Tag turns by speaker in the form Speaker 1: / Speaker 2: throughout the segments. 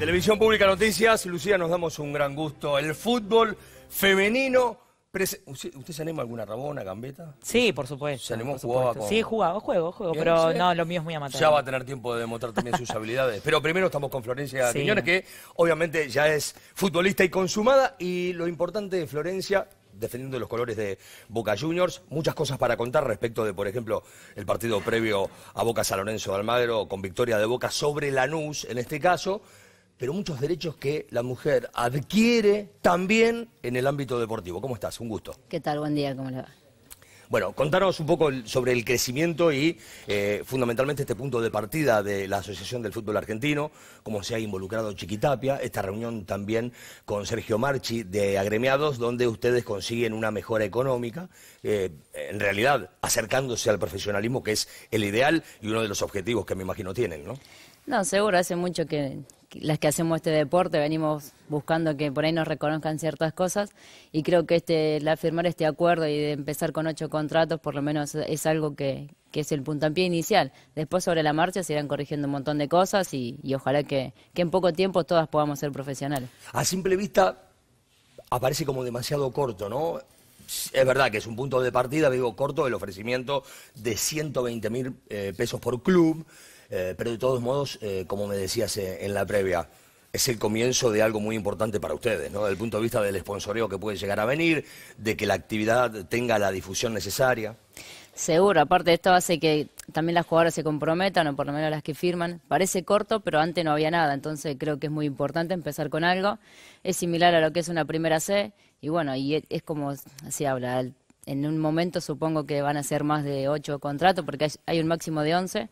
Speaker 1: Televisión Pública Noticias, Lucía, nos damos un gran gusto. El fútbol femenino. ¿Usted, se anima alguna rabona, gambeta? Sí, por supuesto. ¿Se animó, Sí, jugaba, juego, juego, pero no, lo mío es muy amateur. Ya va a tener tiempo de demostrar también sus habilidades. Pero primero estamos con Florencia sí. que obviamente ya es futbolista y consumada. Y lo importante de Florencia, defendiendo los colores de Boca Juniors. Muchas cosas para contar respecto de, por ejemplo, el partido previo a Boca San Lorenzo de Almagro, con victoria de Boca sobre Lanús, en este caso pero muchos derechos que la mujer adquiere también en el ámbito deportivo. ¿Cómo estás? Un gusto.
Speaker 2: ¿Qué tal? Buen día, ¿cómo le va?
Speaker 1: Bueno, contanos un poco sobre el crecimiento y eh, fundamentalmente este punto de partida de la Asociación del Fútbol Argentino, cómo se ha involucrado Chiquitapia, esta reunión también con Sergio Marchi de Agremiados, donde ustedes consiguen una mejora económica, eh, en realidad acercándose al profesionalismo, que es el ideal y uno de los objetivos que me imagino tienen, ¿no?
Speaker 2: No, seguro, hace mucho que, las que hacemos este deporte venimos buscando que por ahí nos reconozcan ciertas cosas y creo que este, el firmar este acuerdo y empezar con ocho contratos por lo menos es algo que, es el puntapié inicial. Después sobre la marcha se irán corrigiendo un montón de cosas y, ojalá que, en poco tiempo todas podamos ser profesionales.
Speaker 1: A simple vista aparece como demasiado corto, ¿no? es verdad que es un punto de partida, digo, corto, el ofrecimiento de 120 mil eh, pesos por club. Eh, pero de todos modos, eh, como me decías eh, en la previa, es el comienzo de algo muy importante para ustedes, ¿no? Desde el punto de vista del esponsoreo que puede llegar a venir, de que la actividad tenga la difusión necesaria. Seguro, aparte de esto hace
Speaker 2: que también las jugadoras se comprometan, o por lo menos las que firman. Parece corto, pero antes no había nada, entonces creo que es muy importante empezar con algo. Es similar a lo que es una primera C, y bueno, y es como así habla. En un momento supongo que van a ser más de ocho contratos, porque hay un máximo de 11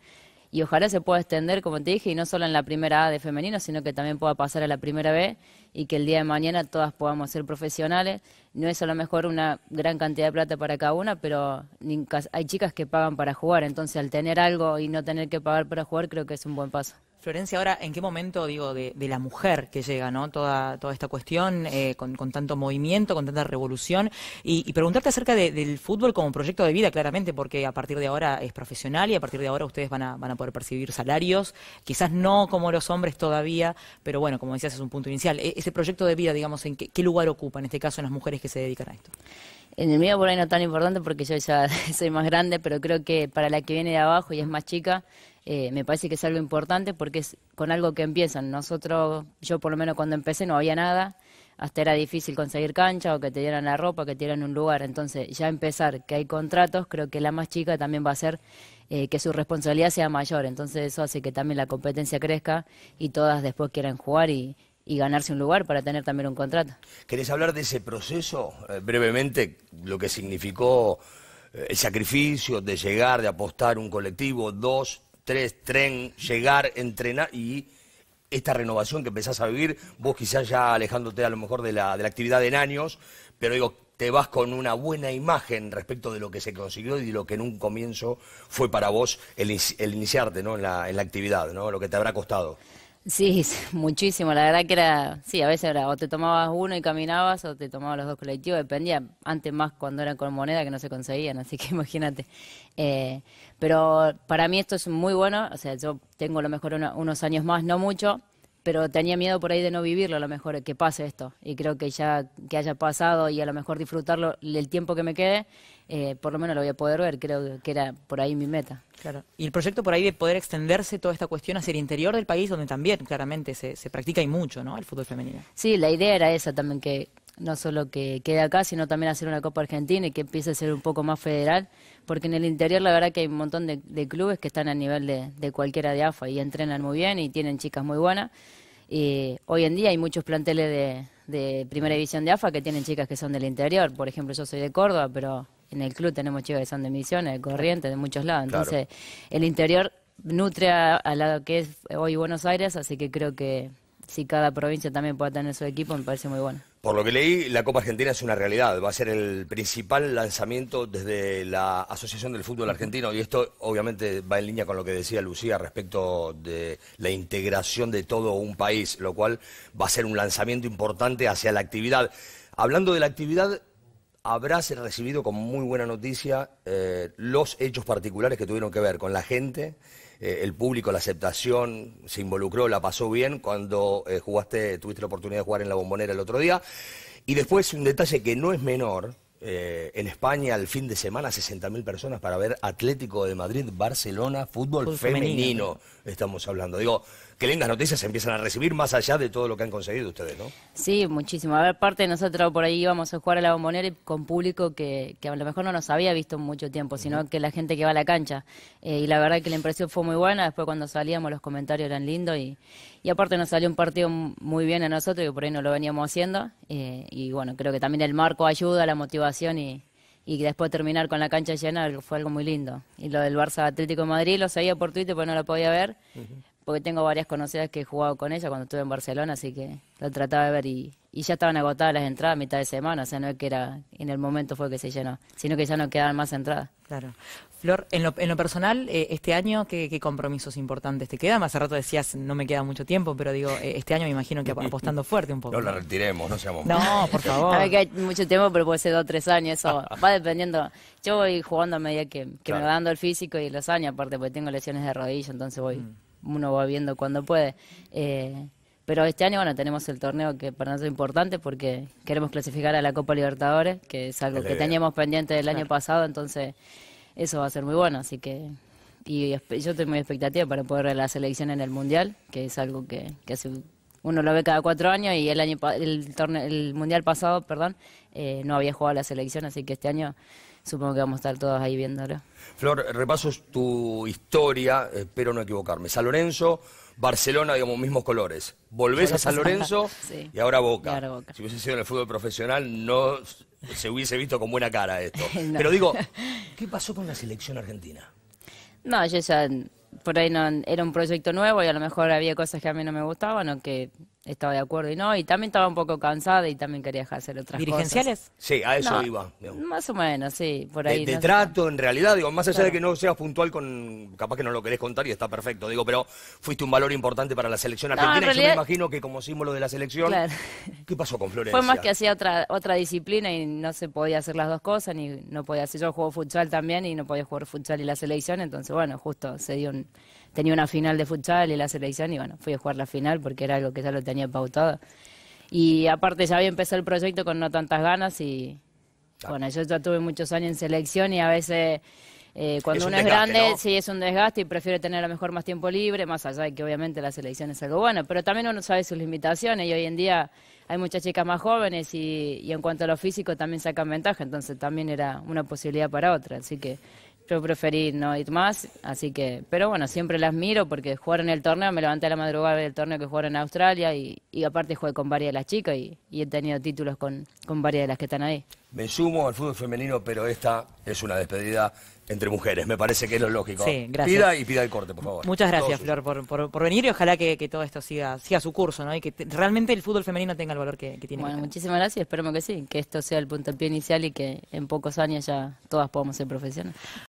Speaker 2: y ojalá se pueda extender, como te dije, y no solo en la primera A de femenino, sino que también pueda pasar a la primera B y que el día de mañana todas podamos ser profesionales. No es a lo mejor una gran cantidad de plata para cada una, pero hay chicas que pagan para jugar, entonces al tener algo
Speaker 3: y no tener que pagar para jugar creo que es un buen paso. Florencia, ahora, ¿en qué momento, digo, de, la mujer que llega, ¿no? Toda, esta cuestión, eh, con, tanto movimiento, con tanta revolución, y, preguntarte acerca del fútbol como proyecto de vida, claramente, porque a partir de ahora es profesional y a partir de ahora ustedes van a, poder percibir salarios, quizás no como los hombres todavía, pero bueno, como decías, es un punto inicial. E, ese proyecto de vida, digamos, ¿en qué, lugar ocupa, en este caso, en las mujeres que se dedican a esto? En el mío por ahí no tan importante porque yo ya soy más grande, pero creo que para
Speaker 2: la que viene de abajo y es más chica, eh, me parece que es algo importante porque es con algo que empiezan. Nosotros, yo por lo menos cuando empecé no había nada, hasta era difícil conseguir cancha o que te dieran la ropa, que te dieran un lugar. Entonces ya empezar, que hay contratos, creo que la más chica también va a ser eh, que su responsabilidad sea mayor. Entonces eso hace que también la competencia crezca y todas después quieran jugar y, ganarse un lugar para tener también un contrato.
Speaker 1: ¿Querés hablar de ese proceso eh, brevemente, lo que significó el sacrificio de llegar, de apostar un colectivo, dos, tres, tren, llegar, entrenar y esta renovación que empezás a vivir, vos quizás ya alejándote a lo mejor de la, de la actividad en años, pero digo, te vas con una buena imagen respecto de lo que se consiguió y de lo que en un comienzo fue para vos el, iniciarte ¿no? en, la, actividad, ¿no? lo que te habrá costado. Sí,
Speaker 2: muchísimo. La verdad que era, sí, a veces era o te tomabas uno y caminabas o te tomabas los dos colectivos, dependía. Antes más cuando eran con moneda que no se conseguían, así que imagínate. Eh, pero para mí esto es muy bueno, o sea, yo tengo a lo mejor unos años más, no mucho, pero tenía miedo por ahí de no vivirlo, a lo mejor que pase esto. Y creo que ya que haya pasado y a lo mejor disfrutarlo el tiempo que me quede, eh, por lo menos lo voy a poder ver, creo que era por ahí mi meta. Claro.
Speaker 3: Y el proyecto por ahí de poder extenderse toda esta cuestión hacia el interior del país, donde también claramente se, se practica y mucho, ¿no? El fútbol femenino.
Speaker 2: Sí, la idea era esa también, que, no solo que quede acá, sino también hacer una Copa Argentina y que empiece a ser un poco más federal, porque en el interior la verdad que hay un montón de, clubes que están a nivel de, cualquiera de AFA y entrenan muy bien y tienen chicas muy buenas. Y hoy en día hay muchos planteles de, primera división de AFA que tienen chicas que son del interior. Por ejemplo, yo soy de Córdoba, pero en el club tenemos chicas que son de Misiones, de Corrientes, de muchos lados. Entonces, el interior nutre al lado que es hoy Buenos Aires, así que creo que si cada provincia también pueda tener su equipo, me parece muy bueno.
Speaker 1: Por lo que leí, la Copa Argentina es una realidad. Va a ser el principal lanzamiento desde la Asociación del Fútbol Argentino y esto obviamente va en línea con lo que decía Lucía respecto de la integración de todo un país, lo cual va a ser un lanzamiento importante hacia la actividad. Hablando de la actividad, habrás recibido como muy buena noticia eh, los hechos particulares que tuvieron que ver con la gente eh, el público, la aceptación, se involucró, la pasó bien cuando eh, jugaste, tuviste la oportunidad de jugar en la bombonera el otro día. Y después un detalle que no es menor, eh, en España el fin de semana 60.000 personas para ver Atlético de Madrid, Barcelona, fútbol, femenino. femenino. estamos hablando. Digo, qué lindas noticias se empiezan a recibir más allá de todo lo que han conseguido ustedes, ¿no?
Speaker 2: Sí, muchísimo. A ver, parte nosotros por ahí íbamos a jugar a la bombonera con público que, que a lo mejor no nos había visto mucho tiempo, sino que la gente que va a la cancha. Eh, y la verdad que la impresión fue muy buena. Después cuando salíamos los comentarios eran lindos y, y aparte nos salió un partido muy bien a nosotros, y por ahí no lo veníamos haciendo. Eh, y bueno, creo que también el marco ayuda, la motivación y, y después terminar con la cancha llena fue algo muy lindo. Y lo del Barça Atlético Madrid lo sabía por Twitter, pues no lo podía ver porque tengo varias conocidas que he jugado con ella cuando estuve en Barcelona, así que lo trataba de ver y, ya estaban agotadas las entradas a mitad de semana, o sea, no es que
Speaker 3: era en el momento fue que se llenó, sino que ya no quedaban más entradas. Claro. Flor, en lo, personal, eh, este año, ¿qué, compromisos importantes te quedan? Hace rato decías, no me queda mucho tiempo, pero digo, eh, este año me imagino que apostando fuerte un poco. No la
Speaker 1: retiremos, no seamos... No, por favor. ver que
Speaker 3: hay mucho tiempo,
Speaker 2: pero puede ser dos o tres años, eso va dependiendo. Yo voy jugando a medida que, me va dando el físico y los años, aparte porque tengo lesiones de rodilla, entonces voy... Mm uno va viendo cuando puede. Eh, pero este año, bueno, tenemos el torneo que para nosotros es importante porque queremos clasificar a la Copa Libertadores, que es algo que teníamos pendiente del año pasado, entonces eso va a ser muy bueno, así que... Y yo TENGO muy expectativa para poder ver la selección en el Mundial, que es algo que, uno lo ve cada cuatro años y el año el, el mundial pasado perdón eh, no había jugado la selección así que este año supongo que vamos a estar todos ahí viéndolo.
Speaker 1: Flor, repaso tu historia, espero no equivocarme. San Lorenzo, Barcelona, digamos, mismos colores. Volvés a San Lorenzo y ahora Boca. Si hubiese sido en el fútbol profesional, no se hubiese visto con buena cara esto. Pero digo, ¿qué pasó con la selección argentina?
Speaker 2: No, yo ya, por ahí no, era un proyecto nuevo y a lo mejor había cosas que a mí no me gustaban o que estaba de acuerdo y no, y también estaba un poco cansada y también quería hacer otras ¿Dirigenciales?
Speaker 1: Sí, a eso iba.
Speaker 2: Más o menos, sí, por ahí. De, trato,
Speaker 1: en realidad, digo, más allá de que no seas puntual con, capaz que no lo querés contar y está perfecto, digo, pero fuiste un valor importante para la selección argentina yo me imagino que como símbolo de la selección, ¿qué pasó con Florencia? Fue más
Speaker 2: que hacía otra, otra disciplina y no se podía hacer las dos cosas, ni no podía hacer, yo juego futsal también y no podía jugar futsal y la selección, entonces bueno, justo se dio un tenía una final de futsal y la selección y bueno, fui a jugar la final porque era algo que ya lo tenía pautado. Y aparte ya había empezado el proyecto con no tantas ganas y bueno, yo ya tuve muchos años en selección y a veces eh, cuando uno es grande sí es un desgaste y prefiere tener a lo mejor más tiempo libre, más allá de que obviamente la selección es algo bueno, pero también uno sabe sus limitaciones y hoy en día hay muchas chicas más jóvenes y, y en cuanto a lo físico también sacan ventaja, entonces también era una posibilidad para otra, así que yo preferí no ir más, así que, pero bueno, siempre las miro porque jugar en el torneo, me levanté a la madrugada del torneo que jugaron en Australia y, aparte jugué con varias de las chicas y, he tenido títulos con, con, varias de las que están ahí.
Speaker 1: Me sumo al fútbol femenino, pero esta es una despedida entre mujeres, me parece que es lo lógico. Sí, gracias. Pida y pida el corte, por favor. Muchas gracias,
Speaker 3: Flor, por, por, venir y ojalá que, todo esto siga, siga su curso, ¿no? Y que realmente el fútbol femenino tenga el valor que, tiene. Bueno, muchísimas gracias, esperemos que sí, que esto sea el punto
Speaker 2: pie inicial y que en pocos años ya todas podamos ser profesionales.